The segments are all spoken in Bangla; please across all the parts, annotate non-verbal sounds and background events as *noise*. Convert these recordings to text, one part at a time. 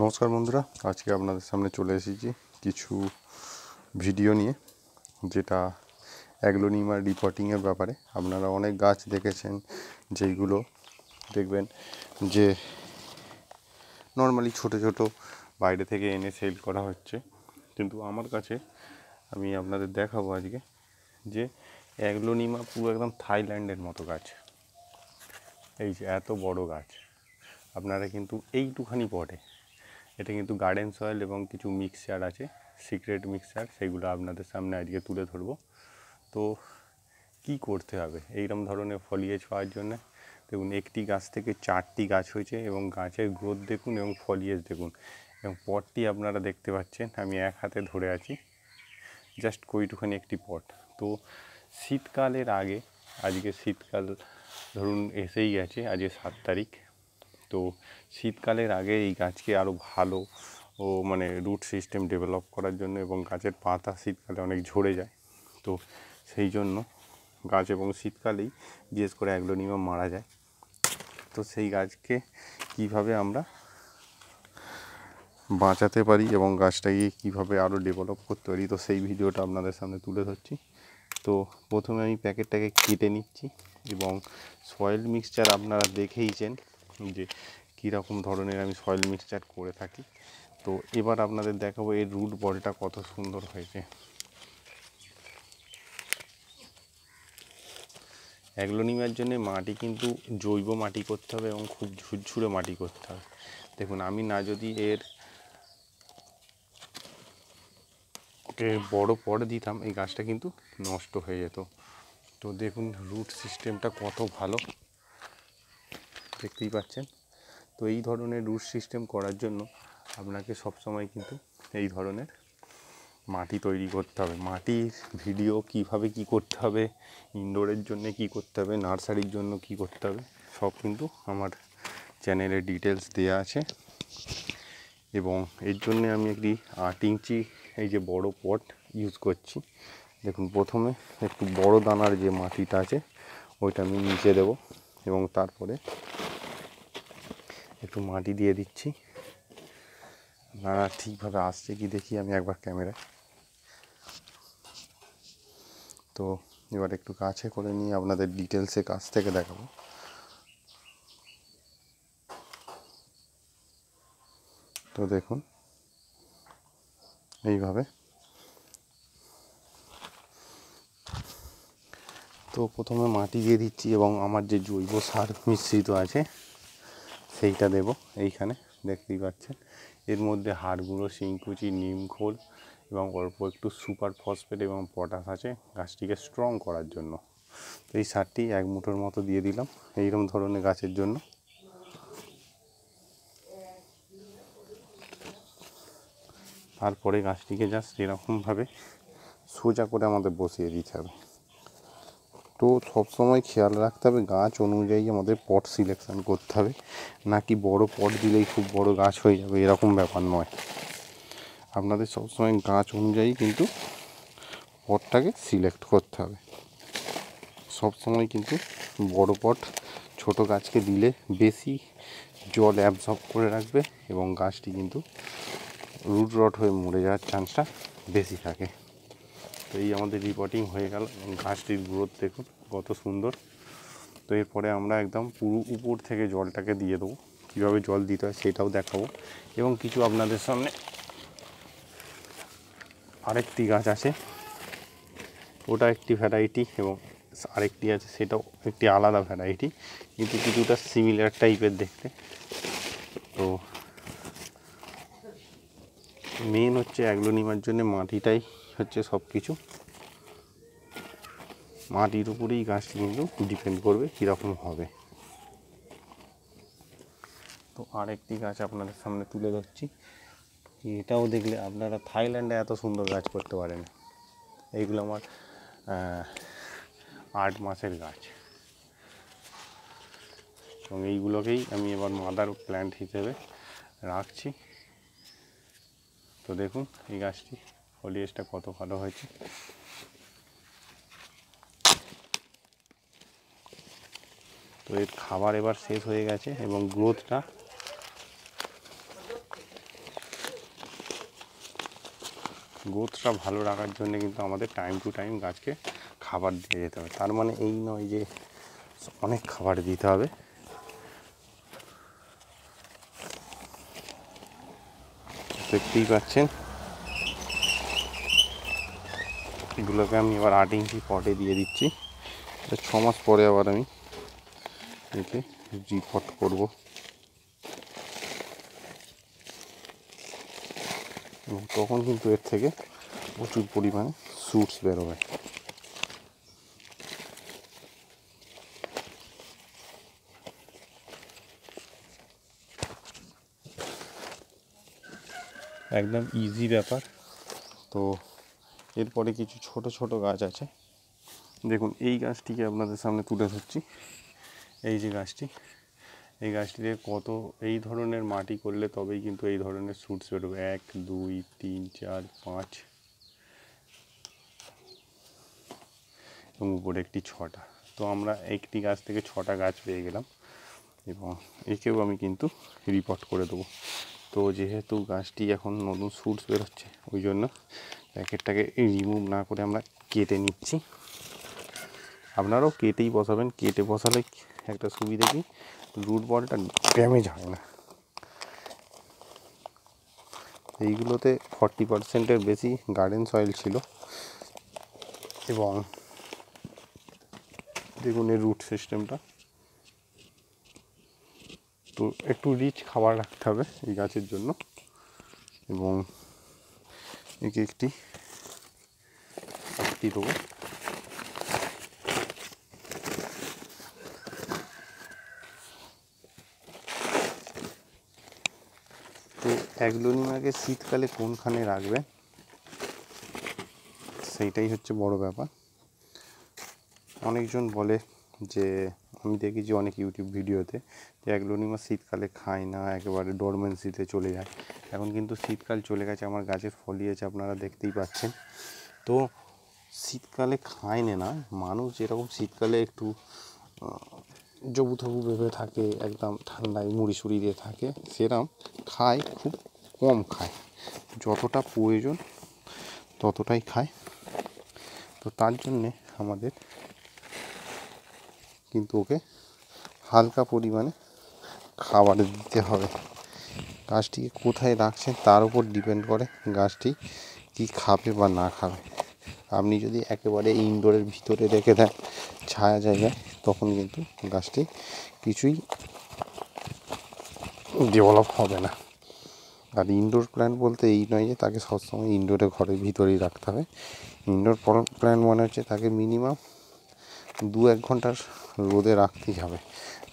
নমস্কার বন্ধুরা আজকে আপনাদের সামনে চলে এসেছি কিছু ভিডিও নিয়ে যেটা অ্যাগ্লোনিমার রিপোর্টিংয়ের ব্যাপারে আপনারা অনেক গাছ দেখেছেন যেইগুলো দেখবেন যে নর্মালি ছোট ছোট বাইরে থেকে এনে সেল করা হচ্ছে কিন্তু আমার কাছে আমি আপনাদের দেখাবো আজকে যে অ্যাগ্লোনিমা পুরো একদম থাইল্যান্ডের মতো গাছ এই যে এত বড় গাছ আপনারা কিন্তু এইটুখানি পটে এটা কিন্তু গার্ডেন সয়েল এবং কিছু মিক্সচার আছে সিক্রেট মিক্সচার সেগুলো আপনাদের সামনে আজকে তুলে ধরবো তো কি করতে হবে এইরকম ধরনের ফলিয়েজ পাওয়ার জন্য দেখুন একটি গাছ থেকে চারটি গাছ হয়েছে এবং গাছের গ্রোথ দেখুন এবং ফলিয়েজ দেখুন এবং পটটি আপনারা দেখতে পাচ্ছেন আমি এক হাতে ধরে আছি জাস্ট কইটুখানি একটি পট তো শীতকালের আগে আজকে শীতকাল ধরুন এসেই গেছে আজকে সাত তারিখ তো শীতকালের আগে এই গাছকে আরও ভালো ও মানে রুট সিস্টেম ডেভেলপ করার জন্য এবং গাছের পাতা শীতকালে অনেক ঝরে যায় তো সেই জন্য গাছ এবং শীতকালেই বিশেষ করে অ্যাগ্লোনিমা মারা যায় তো সেই গাছকে কিভাবে আমরা বাঁচাতে পারি এবং গাছটাকে কিভাবে আরও ডেভেলপ করতে পারি তো সেই ভিডিওটা আপনাদের সামনে তুলে ধরছি তো প্রথমে আমি প্যাকেটটাকে কেটে নিচ্ছি এবং সয়েল মিক্সচার আপনারা দেখেইছেন যে কীরকম ধরনের আমি সয়েল মিক্সচার করে থাকি তো এবার আপনাদের দেখাবো এর রুট বলটা কত সুন্দর হয়েছে অ্যাগ্লোনিমার জন্য মাটি কিন্তু জৈব মাটি করতে হবে এবং খুব ঝুরঝুরে মাটি করতে হবে দেখুন আমি না যদি এর ওকে বড় পরে দিতাম এই গাছটা কিন্তু নষ্ট হয়ে যেত তো দেখুন রুট সিস্টেমটা কত ভালো দেখতেই পাচ্ছেন তো এই ধরনের রুট সিস্টেম করার জন্য আপনাকে সবসময় কিন্তু এই ধরনের মাটি তৈরি করতে হবে মাটির ভিডিও কিভাবে কি করতে হবে ইনডোরের জন্য কি করতে হবে নার্সারির জন্য কি করতে হবে সব কিন্তু আমার চ্যানেলে ডিটেলস দেয়া আছে এবং এর জন্য আমি একটি আট ইঞ্চি এই যে বড় পট ইউজ করছি দেখুন প্রথমে একটু বড় দানার যে মাটিটা আছে ওইটা আমি নিচে দেব এবং তারপরে একটু মাটি দিয়ে দিচ্ছি নাড়া ঠিকভাবে আসছে কি দেখি আমি একবার ক্যামেরায় তো এবার একটু কাছে করে নিয়ে আপনাদের ডিটেলসে কাছ থেকে দেখাবো তো দেখুন এইভাবে তো প্রথমে মাটি দিয়ে দিচ্ছি এবং আমার যে জৈব সার মিশ্রিত আছে সেইটা দেব এইখানে দেখতেই পাচ্ছেন এর মধ্যে হাড়গুঁড়ো শিংকুচি নিমখোল এবং অল্প একটু সুপার ফসফেট এবং পটাশ আছে গাছটিকে স্ট্রং করার জন্য তো এই সারটি এক মুঠোর মতো দিয়ে দিলাম এইরকম ধরনের গাছের জন্য তারপরে গাছটিকে জাস্ট এরকমভাবে সোজা করে আমাদের বসিয়ে দিতে হবে তো সবসময় খেয়াল রাখতে হবে গাছ অনুযায়ী আমাদের পট সিলেকশান করতে হবে নাকি বড় পট দিলেই খুব বড় গাছ হয়ে যাবে এরকম ব্যাপার নয় আপনাদের সবসময় গাছ অনুযায়ী কিন্তু পটটাকে সিলেক্ট করতে হবে সবসময় কিন্তু বড় পট ছোট গাছকে দিলে বেশি জল অ্যাবজর্ব করে রাখবে এবং গাছটি কিন্তু রুট রট হয়ে মরে যাওয়ার চান্সটা বেশি থাকে তো এই আমাদের রিপোর্টিং হয়ে গেল গাছটির গ্রোথ দেখুন কত সুন্দর তো এরপরে আমরা একদম পুরো উপর থেকে জলটাকে দিয়ে দেবো কীভাবে জল দিতে হয় সেটাও দেখাবো এবং কিছু আপনাদের সামনে আরেকটি গাছ আছে ওটা একটি ভ্যারাইটি এবং আরেকটি আছে সেটাও একটি আলাদা ভ্যারাইটি কিন্তু কিছুটা সিমিলার টাইপের দেখতে তো মেন হচ্ছে অ্যাগ্লোনিমার জন্য মাটিটাই হচ্ছে সব কিছু মাটির উপরেই গাছটি কিন্তু ডিপেন্ড করবে কীরকম হবে তো আরেকটি গাছ আপনাদের সামনে তুলে ধরছি এটাও দেখলে আপনারা থাইল্যান্ডে এত সুন্দর গাছ করতে পারেন এইগুলো আমার আট মাসের গাছ এবং এইগুলোকেই আমি এবার মাদার প্ল্যান্ট হিসেবে রাখছি তো দেখুন এই গাছটি ফলিয়েজটা কত ভালো হয়েছে তো এর খাবার এবার শেষ হয়ে গেছে এবং গ্রোথটা গ্রোথটা ভালো রাখার জন্য কিন্তু আমাদের টাইম টু টাইম গাছকে খাবার দিয়ে যেতে হবে তার মানে এই নয় যে অনেক খাবার দিতে হবে দেখতেই পাচ্ছেন এগুলোকে আমি এবার আট ইঞ্চি পটে দিয়ে দিচ্ছি ছ মাস পরে আবার আমি এতে রিপট করব এবং তখন কিন্তু এর থেকে প্রচুর পরিমাণে সুটস বেরোবে একদম ইজি ব্যাপার তো এরপরে কিছু ছোট ছোট গাছ আছে দেখুন এই গাছটিকে আপনাদের সামনে তুলে ধরছি এই যে গাছটি এই গাছটিতে কত এই ধরনের মাটি করলে তবেই কিন্তু এই ধরনের স্যুটস বেরোবে এক দুই তিন চার পাঁচ এবং উপরে একটি ছটা তো আমরা একটি গাছ থেকে ছটা গাছ পেয়ে গেলাম এবং একেও আমি কিন্তু রিপোর্ট করে দেবো তো যেহেতু গাছটি এখন নতুন সুটস বেরোচ্ছে ওই জন্য প্যাকেটটাকে রিমুভ না করে আমরা কেটে নিচ্ছি আপনারাও কেটেই বসাবেন কেটে বসালে একটা সুবিধা কি রুট বলটা ড্যামেজ হয় না এইগুলোতে ফর্টি পারসেন্টের বেশি গার্ডেন সয়েল ছিল এবং দেখুন এর রুট সিস্টেমটা একটু একটু রিচ খাবার রাখতে হবে এই গাছের জন্য এবং একে একটি একটি দেবো তো শীতকালে কোনখানে রাখবে সেইটাই হচ্ছে বড় ব্যাপার অনেকজন বলে যে আমি দেখেছি অনেক ইউটিউব ভিডিওতে যে অ্যাগলোনি শীতকালে খায় না একেবারে ডরমেন্সিতে চলে যায় এখন কিন্তু শীতকাল চলে গেছে আমার গাছের ফলিয়েছে আপনারা দেখতেই পাচ্ছেন তো শীতকালে খায় না মানুষ যেরকম শীতকালে একটু জবু থবু ভেবে থাকে একদম ঠান্ডায় মুড়ি সুড়ি দিয়ে থাকে সেরম খায় খুব কম খায় যতটা প্রয়োজন ততটাই খায় তো তার জন্যে আমাদের কিন্তু ওকে হালকা পরিমাণে খাবার দিতে হবে গাছটিকে কোথায় রাখছেন তার উপর ডিপেন্ড করে গাছটি কি খাবে বা না খাবে আপনি যদি একেবারে ইনডোরের ভিতরে রেখে দেন ছায়া জায়গায় তখন কিন্তু গাছটি কিছুই ডেভেলপ হবে না আর ইনডোর প্ল্যান্ট বলতে এই নয় যে তাকে সবসময় ইনডোরে ঘরের ভিতরেই রাখতে হবে ইনডোর প্ল্যান্ট মনে হচ্ছে তাকে মিনিমাম দু এক ঘন্টার রোদে রাখতেই হবে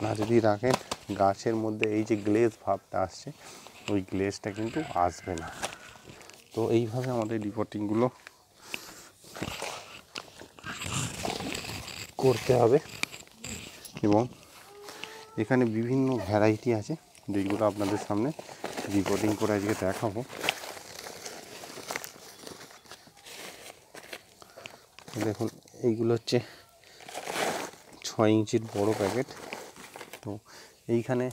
না যদি রাখেন গাছের মধ্যে এই যে গ্লেজ ভাবটা আসছে ওই গ্লেজটা কিন্তু আসবে না তো এইভাবে আমাদের রিপোর্টিংগুলো করতে হবে এবং এখানে বিভিন্ন ভ্যারাইটি আছে যেগুলো আপনাদের সামনে রিপোর্টিং করে আজকে দেখাবো দেখুন এইগুলো হচ্ছে ছয় ইঞ্চির বড় প্যাকেট তো এইখানে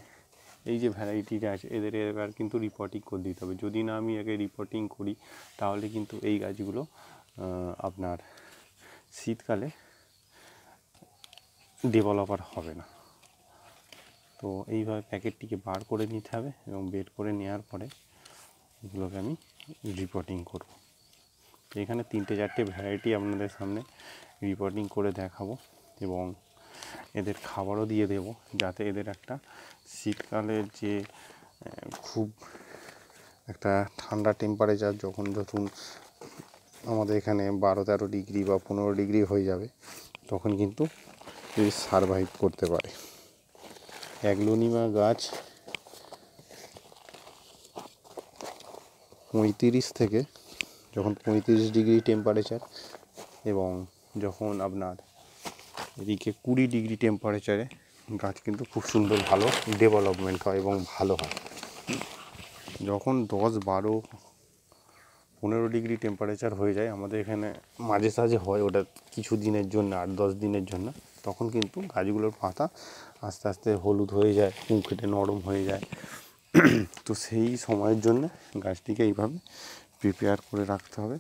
এই যে ভ্যারাইটিটা আছে এদের এবার কিন্তু রিপোর্টিং করে দিতে হবে যদি না আমি আগে রিপোর্টিং করি তাহলে কিন্তু এই গাছগুলো আপনার শীতকালে ডেভেলপার হবে না তো এইভাবে প্যাকেটটিকে বার করে নিতে হবে এবং বের করে নেওয়ার পরে এগুলোকে আমি রিপোর্টিং করব এখানে তিনটে চারটে ভ্যারাইটি আপনাদের সামনে রিপোর্টিং করে দেখাবো এবং এদের খাবারও দিয়ে দেব যাতে এদের একটা শীতকালে যে খুব একটা ঠান্ডা টেম্পারেচার যখন যখন আমাদের এখানে বারো তেরো ডিগ্রি বা পনেরো ডিগ্রি হয়ে যাবে তখন কিন্তু সারভাইভ করতে পারে অ্যাগলোনিমা গাছ পঁয়ত্রিশ থেকে যখন পঁয়ত্রিশ ডিগ্রি টেম্পারেচার এবং যখন আপনার এদিকে কুড়ি ডিগ্রি টেম্পারেচারে গাছ কিন্তু খুব সুন্দর ভালো ডেভেলপমেন্ট হয় এবং ভালো হয় যখন দশ বারো পনেরো ডিগ্রি টেম্পারেচার হয়ে যায় আমাদের এখানে মাঝে সাঝে হয় ওটা কিছু দিনের জন্য আট দশ দিনের জন্য তখন কিন্তু গাছগুলোর পাতা আস্তে আস্তে হলুদ হয়ে যায় কুঁকেটে নরম হয়ে যায় তো সেই সময়ের জন্য গাছটিকে এইভাবে প্রিপেয়ার করে রাখতে হবে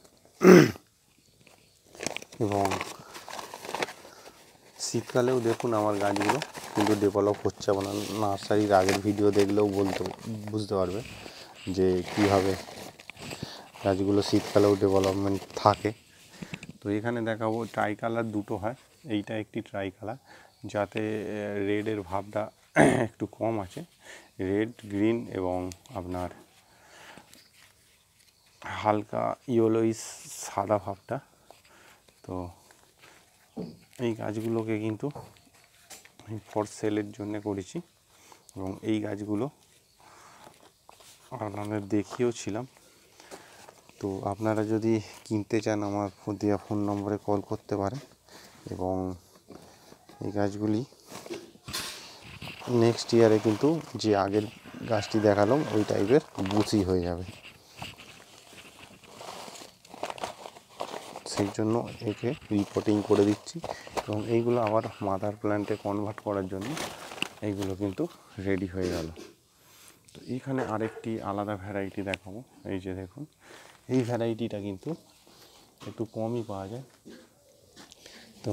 এবং শীতকালেও দেখুন আমার গাছগুলো কিন্তু ডেভেলপ হচ্ছে আমার নার্সারির আগের ভিডিও দেখলেও বলতে বুঝতে পারবে যে কীভাবে গাছগুলো শীতকালেও ডেভেলপমেন্ট থাকে তো এখানে দেখাবো ট্রাই কালার দুটো হয় এইটা একটি ট্রাই কালার যাতে রেডের ভাবটা *clears throat* একটু কম আছে রেড গ্রিন এবং আপনার হালকা ইয়েলোইস সাদা ভাবটা তো এই গাছগুলোকে কিন্তু আমি ফর সেলের জন্য করেছি এবং এই গাছগুলো আপনাদের দেখিয়েও ছিলাম তো আপনারা যদি কিনতে চান আমার দেওয়া ফোন নম্বরে কল করতে পারেন এবং এই গাছগুলি নেক্সট ইয়ারে কিন্তু যে আগের গাছটি দেখালাম ওই টাইপের বুসি হয়ে যাবে সেই জন্য একে রিপোর্টিং করে দিচ্ছি এবং এইগুলো আবার মাদার প্ল্যান্টে কনভার্ট করার জন্য এইগুলো কিন্তু রেডি হয়ে গেল তো এইখানে আরেকটি আলাদা ভ্যারাইটি দেখাবো এই যে দেখুন এই ভ্যারাইটিটা কিন্তু একটু কমই পাওয়া যায় তো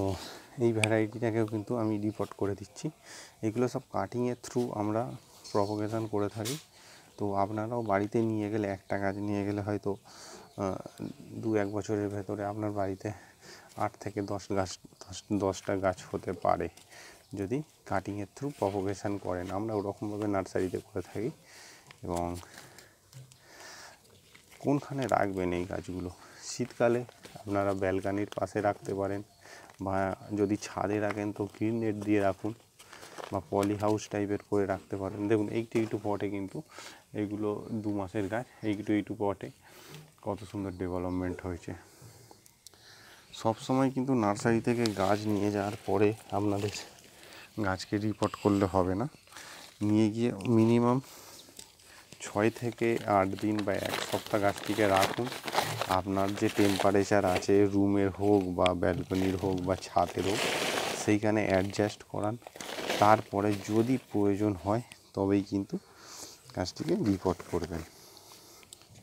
এই ভ্যারাইটিটাকেও কিন্তু আমি রিপোর্ট করে দিচ্ছি এগুলো সব কাটিংয়ের থ্রু আমরা প্রপোগেশন করে থাকি তো আপনারাও বাড়িতে নিয়ে গেলে একটা গাছ নিয়ে গেলে হয়তো দু এক বছরের ভেতরে আপনার বাড়িতে আট থেকে দশ গাছ দশ দশটা গাছ হতে পারে যদি কাটিংয়ের থ্রু প্রপোগেশান করেন আমরা ওরকমভাবে নার্সারিতে করে থাকি এবং কোনখানে রাখবেন এই গাছগুলো শীতকালে আপনারা ব্যালকানির পাশে রাখতে পারেন বা যদি ছাদে রাখেন তো গ্রিন নেট দিয়ে রাখুন বা পলি হাউস টাইপের করে রাখতে পারেন দেখুন একটু একটু পটে কিন্তু এগুলো দু মাসের গাছ একটু একটু পটে কত সুন্দর ডেভেলপমেন্ট হয়েছে সব সময় কিন্তু নার্সারি থেকে গাছ নিয়ে যাওয়ার পরে আপনাদের গাছকে রিপোর্ট করলে হবে না নিয়ে গিয়ে মিনিমাম ছয় থেকে আট দিন বা এক সপ্তাহ গাছটিকে রাখুন আপনার যে টেম্পারেচার আছে রুমের হোক বা ব্যালকনির হোক বা ছাদের হোক সেইখানে অ্যাডজাস্ট করান তারপরে যদি প্রয়োজন হয় তবেই কিন্তু গাছটিকে রিপোর্ট করবেন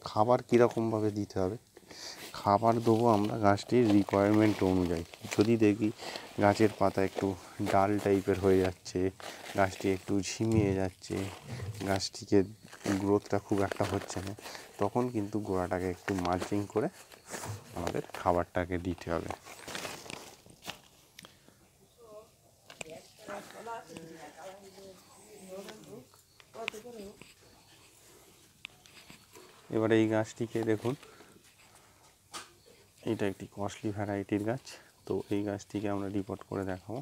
খাবার কীরকমভাবে দিতে হবে খাবার দেবো আমরা গাছটির রিকোয়ারমেন্ট অনুযায়ী যদি দেখি গাছের পাতা একটু ডাল টাইপের হয়ে যাচ্ছে গাছটি একটু ঝিমিয়ে যাচ্ছে গাছটিকে গ্রোথটা খুব একটা হচ্ছে না তখন কিন্তু গোড়াটাকে একটু মার্জিং করে আমাদের খাবারটাকে দিতে হবে এবারে এই গাছটিকে দেখুন এটা একটি কস্টলি ভ্যারাইটির গাছ তো এই গাছটিকে আমরা রিপোর্ট করে দেখাবো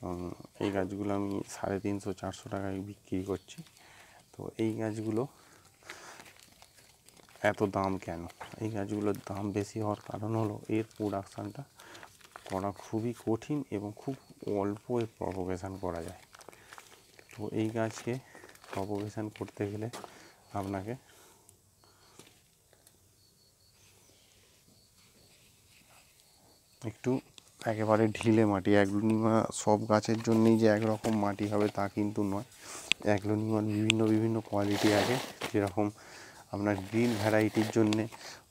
এবং এই গাছগুলো আমি সাড়ে তিনশো চারশো টাকায় বিক্রি করছি তো এই গাছগুলো এত দাম কেন এই গাছগুলোর দাম বেশি হওয়ার কারণ হলো এর প্রোডাকশানটা করা খুবই কঠিন এবং খুব অল্প প্রপোগেশান করা যায় তো এই গাছকে প্রপোগেশান করতে গেলে আপনাকে একটু একেবারে ঢিলে মাটি অ্যাগলোনিমা সব গাছের জন্যই যে একরকম মাটি হবে তা কিন্তু নয় অ্যাগলোনিমার বিভিন্ন বিভিন্ন কোয়ালিটি আছে যেরকম আপনার গ্রিন ভ্যারাইটির জন্যে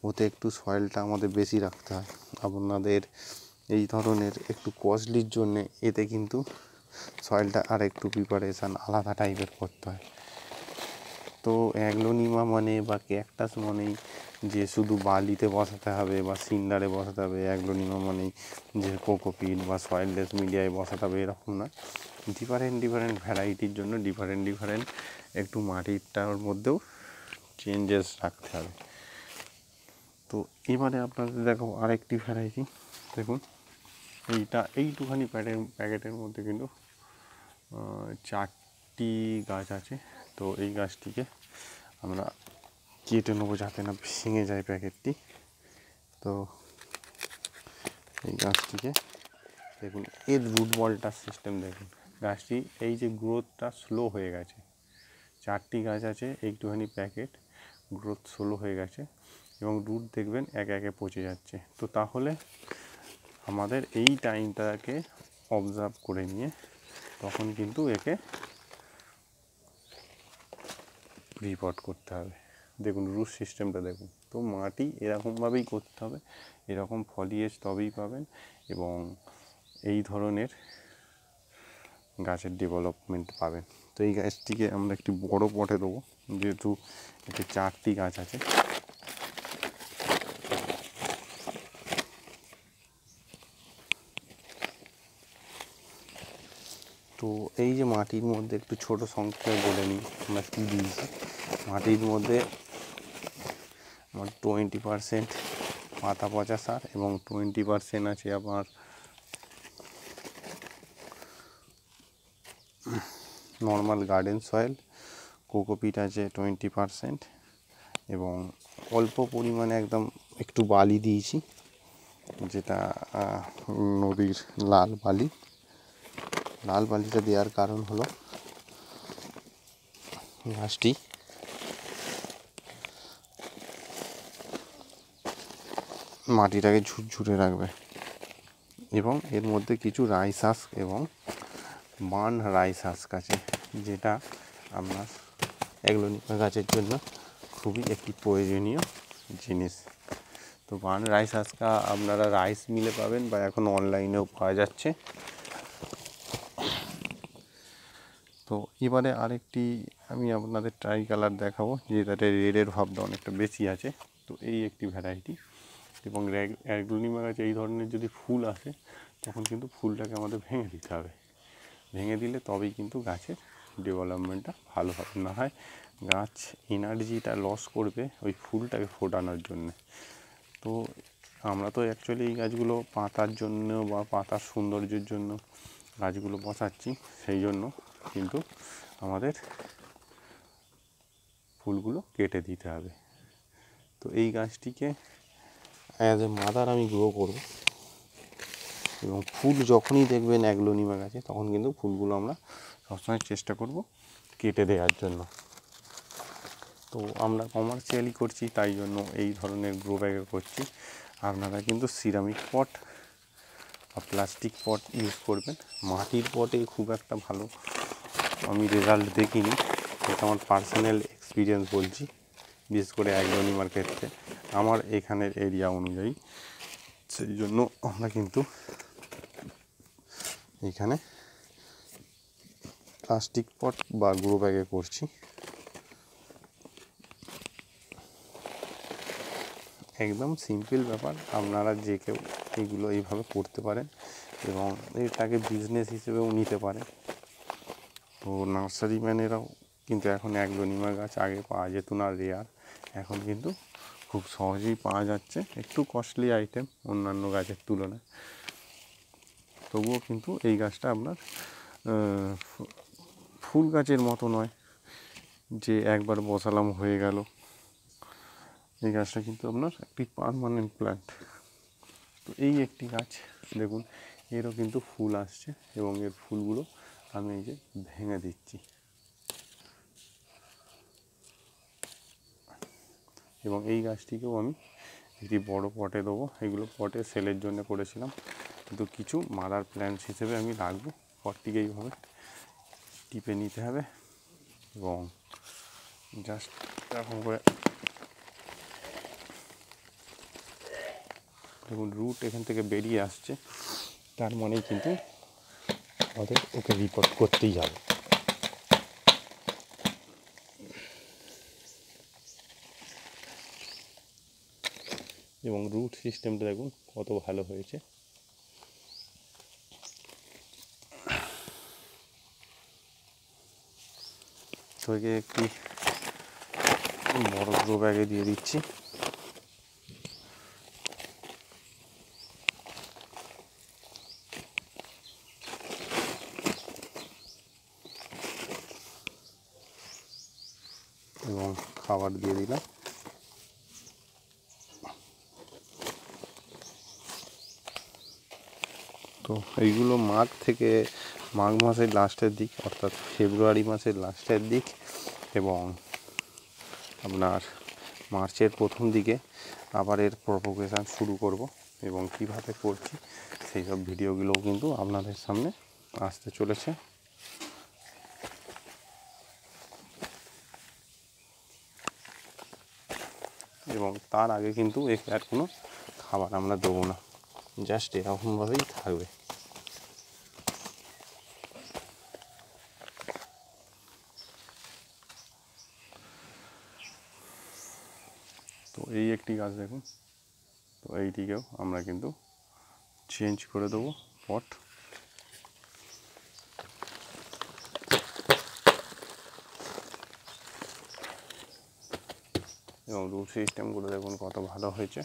ওতে একটু সয়েলটা আমাদের বেশি রাখতে হয় আপনাদের এই ধরনের একটু কস্টলির জন্যে এতে কিন্তু সয়েলটা আর একটু প্রিপারেশান আলাদা টাইপের করতে হয় তো অ্যাগলোনিমা মানে বা ক্যাকটাস মানেই যে শুধু বালিতে বসাতে হবে বা সিন্ডারে বসাতে হবে নিয়ম মানেই যে কোকোপিট বা সয়েললেস মিডিয়ায় বসাতে হবে এরকম না ডিফারেন্ট ডিফারেন্ট ভ্যারাইটির জন্য ডিফারেন্ট ডিফারেন্ট একটু মাটিরটার মধ্যেও চেঞ্জেস রাখতে হবে তো এবারে আপনাদের দেখো আরেকটি ভ্যারাইটি দেখুন এইটা এইটুখানি প্যাটের প্যাকেটের মধ্যে কিন্তু চারটি গাছ আছে তো এই গাছটিকে আমরা কেটে নেবো যাতে না ভেঙে যায় প্যাকেটটি তো এই গাছটিকে দেখুন এর রুট বলটার সিস্টেম দেখুন গাছটি এই যে গ্রোথটা স্লো হয়ে গেছে চারটি গাছ আছে একটুখানি প্যাকেট গ্রোথ স্লো হয়ে গেছে এবং রুট দেখবেন একে একে পচে যাচ্ছে তো তাহলে আমাদের এই টাইমটাকে অবজার্ভ করে নিয়ে তখন কিন্তু একে রিপোর্ট করতে হবে দেখুন রুট সিস্টেমটা দেখুন তো মাটি এরকমভাবেই করতে হবে এরকম ফলিয়েজ তবেই পাবেন এবং এই ধরনের গাছের ডেভেলপমেন্ট পাবেন তো এই গাছটিকে আমরা একটি বড় পটে দেবো যেহেতু একটি চারটি গাছ আছে তো এই যে মাটির মধ্যে একটু ছোট সংক্ষেপে বলে নিই আমরা কী দিয়েছি মাটির মধ্যে আমার টোয়েন্টি পারসেন্ট পাতা পচা সার এবং টোয়েন্টি পারসেন্ট আছে আমার নর্মাল গার্ডেন সয়েল কোকোপিট আছে টোয়েন্টি পারসেন্ট এবং অল্প পরিমাণে একদম একটু বালি দিয়েছি যেটা নদীর লাল বালি লাল বালিটা দেওয়ার কারণ হলো গাছটি মাটিটাকে ঝুরঝুরে রাখবে এবং এর মধ্যে কিছু রাইসাস এবং রাইস রাইসাস গাছে যেটা আপনার অ্যাগ্লোনিকা গাছের জন্য খুবই একটি প্রয়োজনীয় জিনিস তো বান রাইস আজকা আপনারা রাইস মিলে পাবেন বা এখন অনলাইনেও পাওয়া যাচ্ছে তো এবারে আরেকটি আমি আপনাদের ট্রাই কালার দেখাবো যেটাতে রেডের ভাবটা অনেকটা বেশি আছে তো এই একটি ভ্যারাইটি এবং অ্যাগ্লোনিমা গাছে এই ধরনের যদি ফুল আসে তখন কিন্তু ফুলটাকে আমাদের ভেঙে দিতে হবে ভেঙে দিলে তবেই কিন্তু গাছের ডেভেলপমেন্টটা ভালো হবে না হয় গাছ এনার্জিটা লস করবে ওই ফুলটাকে ফোটানোর জন্য তো আমরা তো অ্যাকচুয়ালি এই গাছগুলো পাতার জন্য বা পাতার সৌন্দর্যের জন্য গাছগুলো বসাচ্ছি সেই জন্য কিন্তু আমাদের ফুলগুলো কেটে দিতে হবে তো এই গাছটিকে অ্যাজ এ মাদার আমি গ্রো করব এবং ফুল যখনই দেখবেন অ্যাগলোনিমা গাছে তখন কিন্তু ফুলগুলো আমরা সবসময় চেষ্টা করব কেটে দেওয়ার জন্য তো আমরা কমার্শিয়ালি করছি তাই জন্য এই ধরনের গ্রো ব্যাগে করছি আপনারা কিন্তু সিরামিক পট বা প্লাস্টিক পট ইউজ করবেন মাটির পটে খুব একটা ভালো আমি রেজাল্ট দেখিনি এটা আমার পার্সোনাল এক্সপিরিয়েন্স বলছি বিশেষ করে অ্যাগ্রোনিমার ক্ষেত্রে আমার এখানের এরিয়া অনুযায়ী সেই জন্য আমরা কিন্তু এখানে প্লাস্টিক পট বা গ্রো ব্যাগে করছি একদম সিম্পল ব্যাপার আপনারা যে কেউ এগুলো এইভাবে করতে পারেন এবং এটাকে বিজনেস হিসেবেও নিতে পারেন তো নার্সারিম্যানেরাও কিন্তু এখন এক জনিমা গাছ আগে পাওয়া যেত না রেয়ার এখন কিন্তু খুব সহজেই পাওয়া যাচ্ছে একটু কস্টলি আইটেম অন্যান্য গাছের তুলনায় তবুও কিন্তু এই গাছটা আপনার ফুল গাছের মতো নয় যে একবার বসালাম হয়ে গেল এই গাছটা কিন্তু আপনার একটি পারমানেন্ট প্ল্যান্ট তো এই একটি গাছ দেখুন এরও কিন্তু ফুল আসছে এবং এর ফুলগুলো আমি এই যে ভেঙে দিচ্ছি এবং এই গাছটিকেও আমি একটি বড় পটে দেবো এগুলো পটে সেলের জন্য করেছিলাম কিন্তু কিছু মাদার প্ল্যান্ট হিসেবে আমি রাখবো পটটিকে এইভাবে টিপে নিতে হবে এবং জাস্ট এরকম করে দেখুন রুট এখান থেকে বেরিয়ে আসছে তার মানেই কিন্তু আমাদের ওকে রিপোর্ট করতেই হবে এবং রুট সিস্টেমটা দেখুন কত ভালো হয়েছে তোকে একটি বড় গ্রো ব্যাগে দিয়ে দিচ্ছি খাবার দিয়ে দিলাম তো এইগুলো মাঘ থেকে মাঘ মাসের লাস্টের দিক অর্থাৎ ফেব্রুয়ারি মাসের লাস্টের দিক এবং আপনার মার্চের প্রথম দিকে আবার এর প্রপোকেশান শুরু করব এবং কিভাবে করছি সেই সব ভিডিওগুলোও কিন্তু আপনাদের সামনে আসতে চলেছে এবং তার আগে কিন্তু একে আর কোনো খাবার আমরা দেবো না জাস্ট এরকমভাবেই থাকবে তো এই একটি গাছ দেখুন তো এইটিকেও আমরা কিন্তু চেঞ্জ করে দেবো পট এবং রুট সিস্টেমগুলো দেখুন কত ভালো হয়েছে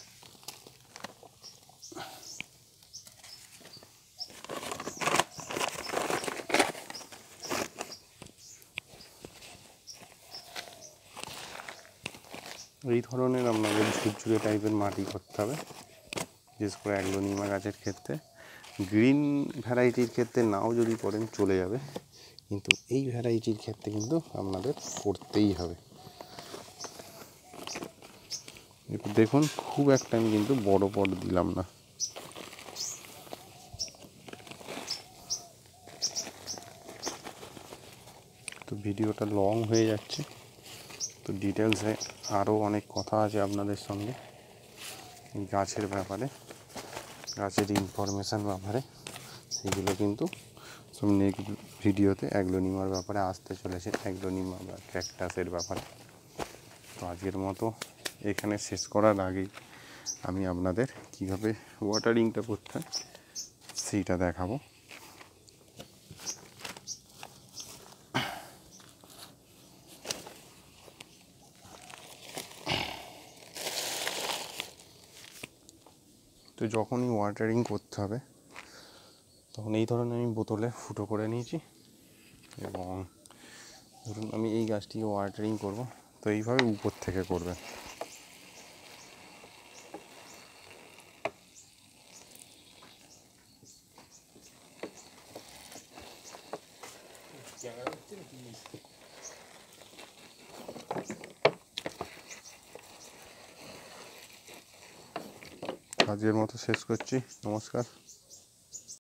এই ধরনের আপনাদের ঝুরঝুরে টাইপের মাটি করতে হবে বিশেষ করে অ্যাগলোনিমা গাছের ক্ষেত্রে গ্রিন ভ্যারাইটির ক্ষেত্রে নাও যদি করেন চলে যাবে কিন্তু এই ভ্যারাইটির ক্ষেত্রে কিন্তু আপনাদের করতেই হবে একটু দেখুন খুব একটা আমি কিন্তু বড় বড় দিলাম না তো ভিডিওটা লং হয়ে যাচ্ছে তো ডিটেলসে আরও অনেক কথা আছে আপনাদের সঙ্গে গাছের ব্যাপারে গাছের ইনফরমেশান ব্যাপারে সেগুলো কিন্তু সব নেক্সট ভিডিওতে অ্যাগ্লোনিমার ব্যাপারে আসতে চলেছে অ্যাগ্লোনিমা বা ক্যাকটাসের ব্যাপারে তো আজকের মতো এখানে শেষ করার আগেই আমি আপনাদের কীভাবে ওয়াটারিংটা করতে হয় সেইটা দেখাবো তো যখনই ওয়াটারিং করতে হবে তখন এই ধরনের আমি বোতলে ফুটো করে নিয়েছি এবং ধরুন আমি এই গাছটিকে ওয়াটারিং করব তো এইভাবে উপর থেকে করবেন আজকের মতো শেষ করছি নমস্কার